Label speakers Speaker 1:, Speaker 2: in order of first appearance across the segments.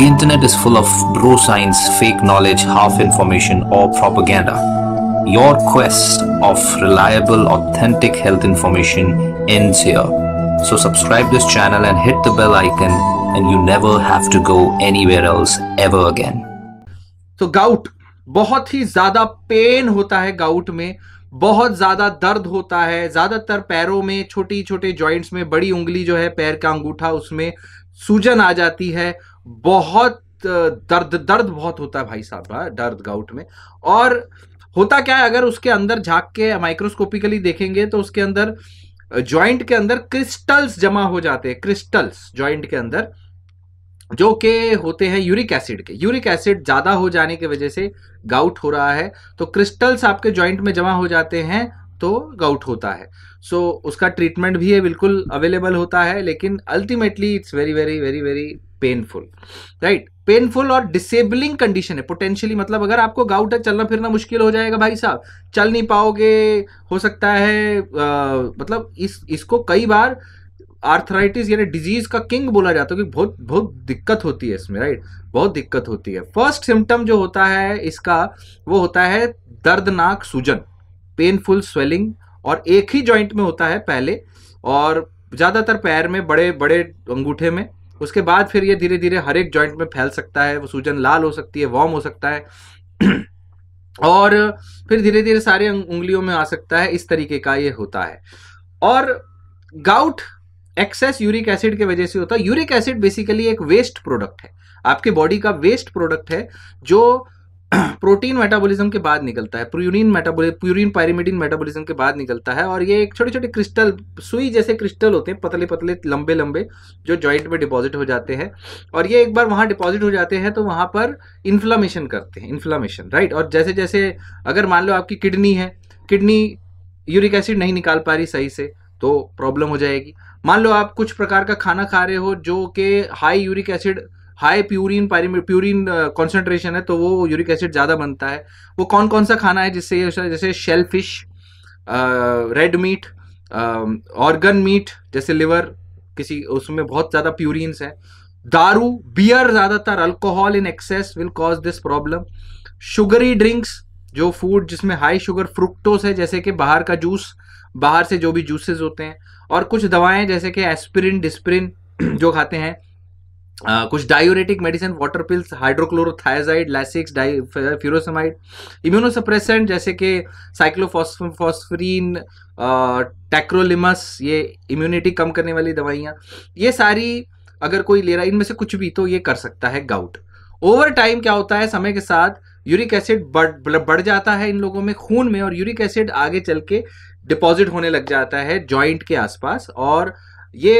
Speaker 1: The internet is full of bro science, fake knowledge, half information, or propaganda. Your quest of reliable, authentic health information ends here. So subscribe this channel and hit the bell icon and you never have to go anywhere else ever again. तो gout बहुत ही ज्यादा pen होता है gout में बहुत ज्यादा दर्द होता है ज्यादातर पैरों में छोटी छोटे जॉइंट्स में बड़ी उंगली जो है पैर का अंगूठा उसमें सूजन आ जाती है बहुत दर्द दर्द बहुत होता है भाई साहब हाँ, दर्द गाउट में और होता क्या है अगर उसके अंदर झाँक के माइक्रोस्कोपिकली देखेंगे तो उसके अंदर जॉइंट के अंदर क्रिस्टल्स जमा हो जाते हैं क्रिस्टल्स जॉइंट के अंदर जो कि होते हैं यूरिक एसिड के यूरिक एसिड ज़्यादा हो जाने की वजह से गाउट हो रहा है तो क्रिस्टल्स आपके जॉइंट में जमा हो जाते हैं तो गाउट होता है सो so, उसका ट्रीटमेंट भी है बिल्कुल अवेलेबल होता है लेकिन ultimately it's very very very very painful right painful और डिसेबलिंग कंडीशन है पोटेंशियली मतलब अगर आपको गाउट है चलना फिरना मुश्किल हो जाएगा भाई साहब चल नहीं पाओगे हो सकता है आ, मतलब इस इसको कई बार आर्थराइटिस यानी डिजीज का किंग बोला जाता है कि बहुत बहुत दिक्कत होती है इसमें राइट बहुत दिक्कत होती है फर्स्ट सिम्टम जो होता है इसका वो होता है दर्दनाक सूजन पेनफुल स्वेलिंग और एक ही जॉइंट में होता है पहले और ज़्यादातर पैर में बड़े बड़े अंगूठे में उसके बाद फिर ये धीरे धीरे हर एक जॉइंट में फैल सकता है वो सूजन लाल हो सकती है वॉम हो सकता है और फिर धीरे धीरे सारे उंगलियों में आ सकता है इस तरीके का ये होता है और गाउट एक्सेस यूरिक एसिड के वजह से होता है यूरिक एसिड बेसिकली एक वेस्ट प्रोडक्ट है आपके बॉडी का वेस्ट प्रोडक्ट है जो प्रोटीन मेटाबॉलिज्म के बाद निकलता है purine metabolism purine pyrimidine metabolism के बाद निकलता है और ये एक छोटे छोटे क्रिस्टल सुई जैसे क्रिस्टल होते हैं पतले पतले लंबे लंबे जो जॉइंट में डिपॉजिट हो जाते हैं और ये एक बार वहाँ डिपॉजिट हो जाते हैं तो वहाँ पर इन्फ्लामेशन करते हैं इन्फ्लामेशन राइट और जैसे जैसे अगर मान लो आपकी किडनी है किडनी यूरिक एसिड नहीं निकाल पा रही सही से तो प्रॉब्लम हो जाएगी मान लो आप कुछ प्रकार का खाना खा रहे हो जो कि high uric acid high purine purine concentration है तो वो यूरिक एसिड ज़्यादा बनता है वो कौन कौन सा खाना है जिससे जैसे shellfish red meat organ meat जैसे लिवर किसी उसमें बहुत ज़्यादा प्यूरिन्स हैं दारू बियर ज़्यादातर alcohol in excess will cause this problem sugary drinks जो फूड जिसमें हाई शुगर फ्रुक्टोस है जैसे कि बाहर का जूस बाहर से जो भी जूसेस होते हैं और कुछ दवाएं जैसे कि एस्पिरिन डिस्प्रिन जो खाते हैं कुछ diuretic medicine water pills hydrochlorothiazide Lasix furosemide immunosuppressant जैसे कि साइक्लोफॉस्फोरीन टैक्रोलिमस ये इम्यूनिटी कम करने वाली दवाइयाँ ये सारी अगर कोई ले रहा है इनमें से कुछ भी तो ये कर सकता है गाउट ओवर टाइम क्या होता है समय के साथ यूरिक एसिड बढ़ मतलब बढ़ जाता है इन लोगों में खून में और यूरिक एसिड आगे चल के डिपॉजिट होने लग जाता है जॉइंट के आसपास और ये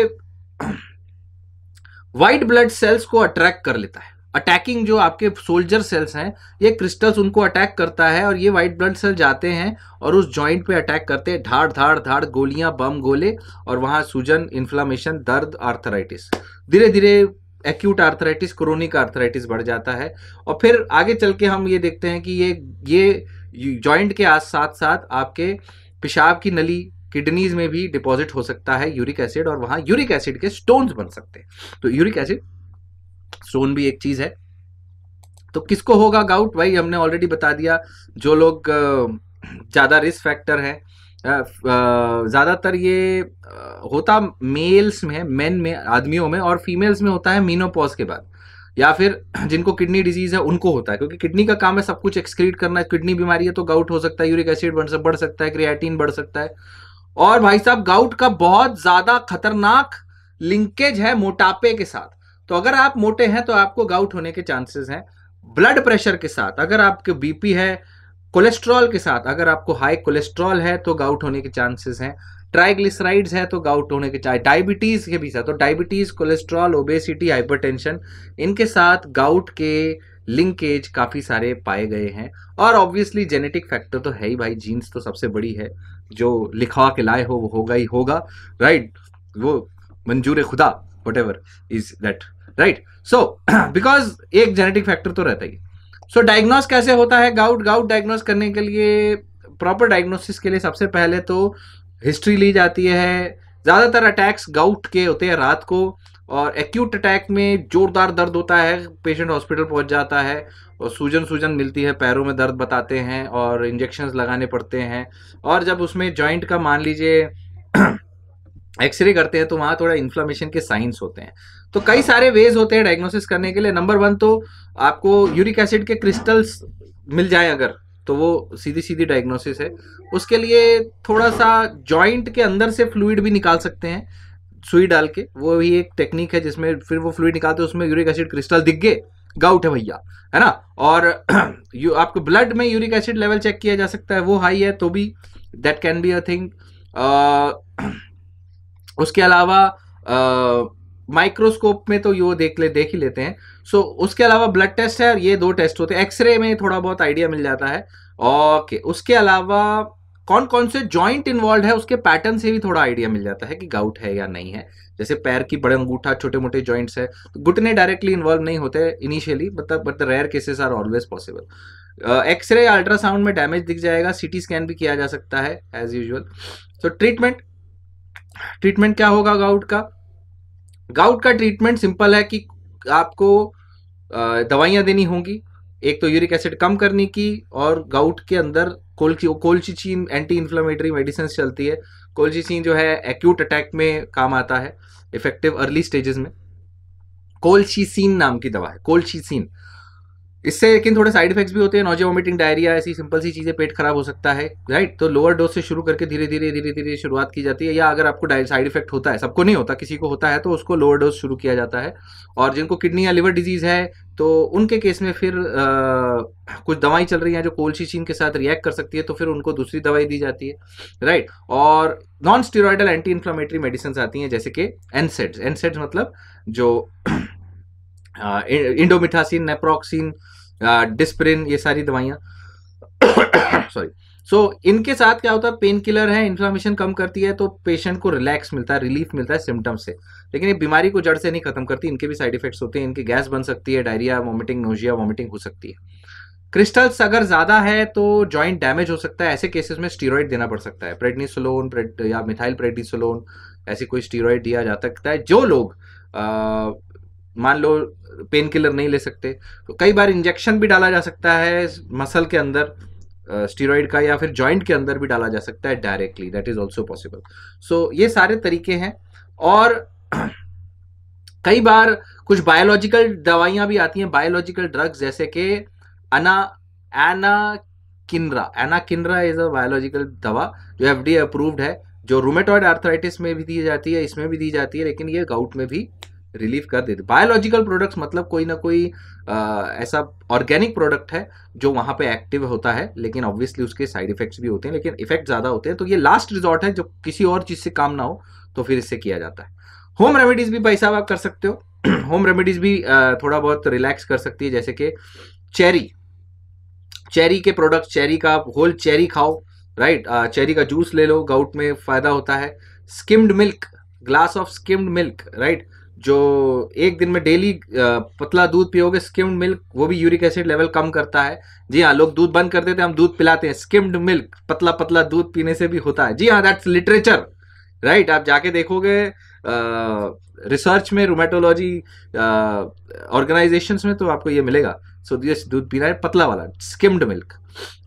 Speaker 1: व्हाइट ब्लड सेल्स को अट्रैक्ट कर लेता है अटैकिंग जो आपके सोल्जर सेल्स हैं ये क्रिस्टल्स उनको अटैक करता है और ये व्हाइट ब्लड सेल जाते हैं और उस जॉइंट पे अटैक करते हैं धाड़ धाड़ धाड़ गोलियां बम गोले और वहाँ सूजन इन्फ्लामेशन दर्द आर्थराइटिस धीरे धीरे एक्यूट आर्थराइटिस क्रोनिक आर्थराइटिस बढ़ जाता है और फिर आगे चल के हम ये देखते हैं कि ये ये जॉइंट के साथ साथ आपके पेशाब की नली किडनीज में भी डिपॉजिट हो सकता है यूरिक एसिड और वहां यूरिक एसिड के स्टोन्स बन सकते हैं तो यूरिक एसिड स्टोन भी एक चीज़ है तो किसको होगा गाउट भाई हमने ऑलरेडी बता दिया जो लोग ज़्यादा रिस्क फैक्टर हैं ज़्यादातर ये होता मेल्स में मेन में आदमियों में और फीमेल्स में होता है मीनोपॉज के बाद या फिर जिनको किडनी डिजीज़ है उनको होता है क्योंकि किडनी का काम है सब कुछ एक्सक्रीट करना किडनी बीमारी है तो गाउट हो सकता है यूरिक एसिड बढ़ सकता है क्रिएटिन बढ़ सकता है और भाई साहब गाउट का बहुत ज्यादा खतरनाक लिंकेज है मोटापे के साथ तो अगर आप मोटे हैं तो आपको गाउट होने के चांसेस हैं ब्लड प्रेशर के साथ अगर आपके बीपी है कोलेस्ट्रॉल के साथ अगर आपको हाई कोलेस्ट्रॉल है तो गाउट होने के चांसेस हैं ट्राइग्लिसराइड्स है तो गाउट होने के चांस डायबिटीज के भी साथ तो डायबिटीज कोलेस्ट्रॉल ओबेसिटी हाइपरटेंशन इनके साथ गाउट के लिंकेज काफ़ी सारे पाए गए हैं और ऑब्वियसली जेनेटिक फैक्टर तो है ही भाई जीन्स तो सबसे बड़ी है जो लिखवा के लाए हो वो होगा ही होगा राइट right? वो मंजूर खुदा whatever is that right so because एक जेनेटिक फैक्टर तो रहता ही सो so, डायग्नोस कैसे होता है गाउट गाउट डायग्नोस करने के लिए प्रॉपर डायग्नोसिस के लिए सबसे पहले तो हिस्ट्री ली जाती है ज़्यादातर अटैक्स गाउट के होते हैं रात को और एक्यूट अटैक में जोरदार दर्द होता है पेशेंट हॉस्पिटल पहुंच जाता है और सूजन सूजन मिलती है पैरों में दर्द बताते हैं और इंजेक्शन लगाने पड़ते हैं और जब उसमें जॉइंट का मान लीजिए एक्सरे करते हैं तो वहाँ थोड़ा इन्फ्लामेशन के साइंस होते हैं तो कई सारे वेज होते हैं डायग्नोसिस करने के लिए नंबर वन तो आपको यूरिक एसिड के क्रिस्टल्स मिल जाए अगर तो वो सीधी सीधी डायग्नोसिस है उसके लिए थोड़ा सा जॉइंट के अंदर से फ्लूड भी निकाल सकते हैं सुई डाल के वो भी एक टेक्निक है जिसमें फिर वो फ्लूड निकालते हैं उसमें यूरिक एसिड क्रिस्टल दिख गए गाउट है भैया है ना और यू आपके ब्लड में यूरिक एसिड लेवल चेक किया जा सकता है वो हाई है तो भी that can be a thing उसके अलावा माइक्रोस्कोप uh, में तो यो देख ले देख ही लेते हैं सो so, उसके अलावा ब्लड टेस्ट है ये दो टेस्ट होते हैं एक्सरे में थोड़ा बहुत आइडिया मिल जाता है ओके okay, उसके अलावा कौन कौन से जॉइंट इन्वॉल्व है उसके पैटर्न से भी थोड़ा आइडिया मिल जाता है कि गाउट है या नहीं है जैसे पैर की बड़े अंगूठा छोटे मोटे जॉइंट्स है तो घुटने डायरेक्टली इन्वॉल्व नहीं होते इनिशियली मतलब but the rare cases are always possible X ray ultrasound में डैमेज दिख जाएगा सीटी स्कैन भी किया जा सकता है एज यूजल तो ट्रीटमेंट ट्रीटमेंट क्या होगा गाउट का गाउट का ट्रीटमेंट सिंपल है कि आपको दवाइयां देनी होंगी एक तो यूरिक एसिड कम करने की और गाउट के अंदर कोल्ची कोल्चिचीन एंटी इन्फ्लामेटरी मेडिसिन चलती है कोल्चीचीन जो है एक्यूट अटैक में काम आता है इफेक्टिव अर्ली स्टेजेस में कोल्शीसीन नाम की दवा है कोल्चीसीन इससे लेकिन थोड़े साइड इफेक्ट्स भी होते हैं नोजे वोमिटिंग डायरिया ऐसी सिंपल सी चीज़ें पेट खराब हो सकता है राइट तो लोअर डोज से शुरू करके धीरे धीरे धीरे धीरे शुरुआत की जाती है या अगर आपको साइड इफेक्ट होता है सबको नहीं होता किसी को होता है तो उसको लोअर डोज शुरू किया जाता है और जिनको किडनी या लिवर डिजीज़ है तो उनके केस में फिर आ, कुछ दवाई चल रही है जो कोल्शीचीन के साथ रिएक्ट कर सकती है तो फिर उनको दूसरी दवाई दी जाती है राइट और non steroidal anti inflammatory medicine आती हैं जैसे कि एनसेड्स एनसेड्स मतलब जो हाँ, इंडोमिथासिन नेप्रोक्सिन डिस्प्रिन ये सारी दवाइयाँ सॉरी सो so, इनके साथ क्या होता है पेन किलर है इन्फ्लामेशन कम करती है तो पेशेंट को रिलैक्स मिलता है रिलीफ मिलता है सिम्टम्स से लेकिन ये बीमारी को जड़ से नहीं खत्म करती इनके भी साइड इफेक्ट्स होते हैं इनकी गैस बन सकती है डायरिया वॉमिटिंग नोजिया वॉमिटिंग हो सकती है क्रिस्टल्स अगर ज़्यादा है तो जॉइंट डैमेज हो सकता है ऐसे केसेस में स्टीरोइड देना पड़ सकता है प्रेडनीसोलोन प्रेड या मिथाइल प्रेडनीसोलोन ऐसे कोई स्टीरोइड दिया जा सकता है जो लोग मान लो पेन किलर नहीं ले सकते तो कई बार इंजेक्शन भी डाला जा सकता है मसल के अंदर स्टीरोइड का या फिर जॉइंट के अंदर भी डाला जा सकता है directly that is also possible so ये सारे तरीके हैं और कई बार कुछ बायोलॉजिकल दवाइयां भी आती हैं बायोलॉजिकल ड्रग्स जैसे कि अना एना किनरा एना किनरा इज़ अ बायोलॉजिकल दवा जो एफ अप्रूव्ड है जो रोमेटॉइड आर्थराइटिस में भी दी जाती है इसमें भी दी जाती है लेकिन ये गाउट में भी रिलीव कर देते बायोलॉजिकल प्रोडक्ट्स मतलब कोई ना कोई आ, ऐसा ऑर्गेनिक प्रोडक्ट है जो वहां पे एक्टिव होता है लेकिन ऑब्वियसली उसके साइड इफेक्ट्स भी होते हैं लेकिन इफेक्ट ज़्यादा होते हैं तो ये लास्ट रिजॉर्ट है जो किसी और चीज़ से काम ना हो तो फिर इससे किया जाता है होम रेमेडीज़ भी पैसा आप कर सकते हो होम रेमेडीज़ भी थोड़ा बहुत रिलैक्स कर सकती है जैसे कि चेरी चेरी के प्रोडक्ट चेरी का होल चेरी खाओ राइट चेरी का जूस ले लो गाउट में फ़ायदा होता है skimmed milk glass of skimmed milk right जो एक दिन में डेली पतला दूध पियोगे स्किम्ड मिल्क वो भी यूरिक एसिड लेवल कम करता है जी हाँ लोग दूध बंद कर देते हैं हम दूध पिलाते हैं स्किम्ड मिल्क पतला पतला दूध पीने से भी होता है जी हाँ दैट्स लिटरेचर राइट आप जाके देखोगे रिसर्च में रोमेटोलॉजी ऑर्गेनाइजेशन में तो आपको ये मिलेगा सो so, दिस दूध पीना है पतला वाला स्किम्ड मिल्क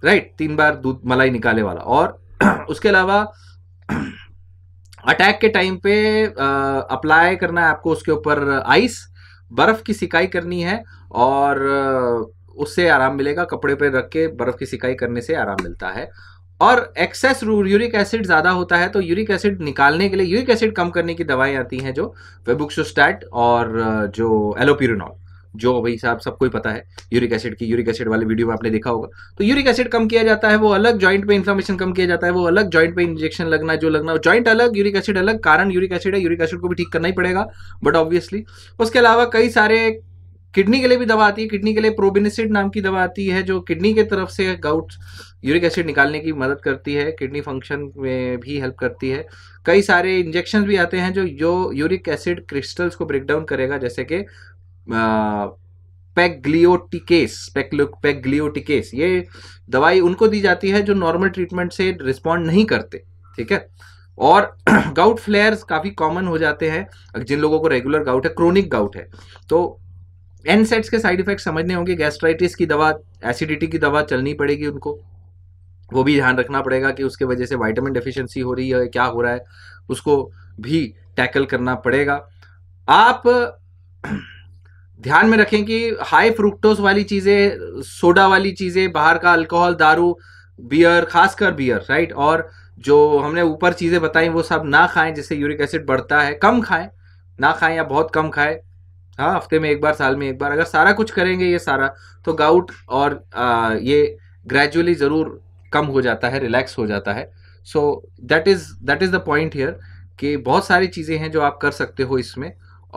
Speaker 1: राइट तीन बार दूध मलाई निकाले वाला और उसके अलावा अटैक के टाइम पे अप्लाई करना है आपको उसके ऊपर आइस बर्फ की सिकाई करनी है और उससे आराम मिलेगा कपड़े पे रख के बर्फ की सिकाई करने से आराम मिलता है और एक्सेस यूरिक एसिड ज़्यादा होता है तो यूरिक एसिड निकालने के लिए यूरिक एसिड कम करने की दवाएं आती हैं जो वेबुक्सोस्टैट और जो एलोप्यूरिनॉल जो भाई साहब सबको ही पता है यूरिक एसिड की यूरिक एसिड वाले वीडियो में आपने देखा होगा तो यूरिक एसिड कम किया जाता है वो अलग जॉइंट पे इन्फ्लामेशन कम किया जाता है वो अलग जॉइंट पे इंजेक्शन लगना जो लगना जॉइंट अलग यूरिक एसिड अलग कारण यूरिक एसिड है यूरिक एसिड को भी ठीक करना ही पड़ेगा बट ऑब्वियसली उसके अलावा कई सारे किडनी के लिए भी दवा आती है किडनी के लिए प्रोबिनिसिड नाम की दवा आती है जो किडनी के तरफ से गाउट यूरिक एसिड निकालने की मदद करती है किडनी फंक्शन में भी हेल्प करती है कई सारे इंजेक्शन भी आते हैं जो जो यूरिक एसिड क्रिस्टल्स को ब्रेक डाउन करेगा जैसे कि पेग्लियोटिकेस पेग्लियोटिकेस ये दवाई उनको दी जाती है जो नॉर्मल ट्रीटमेंट से रिस्पॉन्ड नहीं करते ठीक है और गाउट फ्लेयर्स काफ़ी कॉमन हो जाते हैं जिन लोगों को रेगुलर गाउट है क्रोनिक गाउट है तो एन सेट्स के साइड इफेक्ट समझने होंगे गैस्ट्राइटिस की दवा एसिडिटी की दवा चलनी पड़ेगी उनको वो भी ध्यान रखना पड़ेगा कि उसके वजह से वाइटामिन डेफिशिएंसी हो रही है क्या हो रहा है उसको भी टैकल करना पड़ेगा आप ध्यान में रखें कि हाई फ्रुक्टोज वाली चीज़ें सोडा वाली चीज़ें बाहर का अल्कोहल दारू बियर खासकर बियर राइट और जो हमने ऊपर चीज़ें बताई वो सब ना खाएं जिससे यूरिक एसिड बढ़ता है कम खाएं ना खाएं या बहुत कम खाएं हाँ हफ्ते में एक बार साल में एक बार अगर सारा कुछ करेंगे ये सारा तो गाउट और आ, ये ग्रेजुअली ज़रूर कम हो जाता है रिलैक्स हो जाता है so that is that is the point here कि बहुत सारी चीज़ें हैं जो आप कर सकते हो इसमें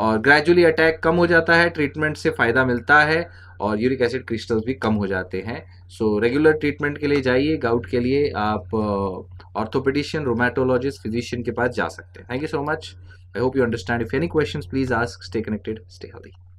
Speaker 1: और ग्रेजुअली अटैक कम हो जाता है ट्रीटमेंट से फ़ायदा मिलता है और यूरिक एसिड क्रिस्टल्स भी कम हो जाते हैं सो रेगुलर ट्रीटमेंट के लिए जाइए गाउट के लिए आप ऑर्थोपेडिशियन रोमैटोलॉजिस्ट फिजिशियन के पास जा सकते हैं thank you so much I hope you understand if any question please ask stay connected stay healthy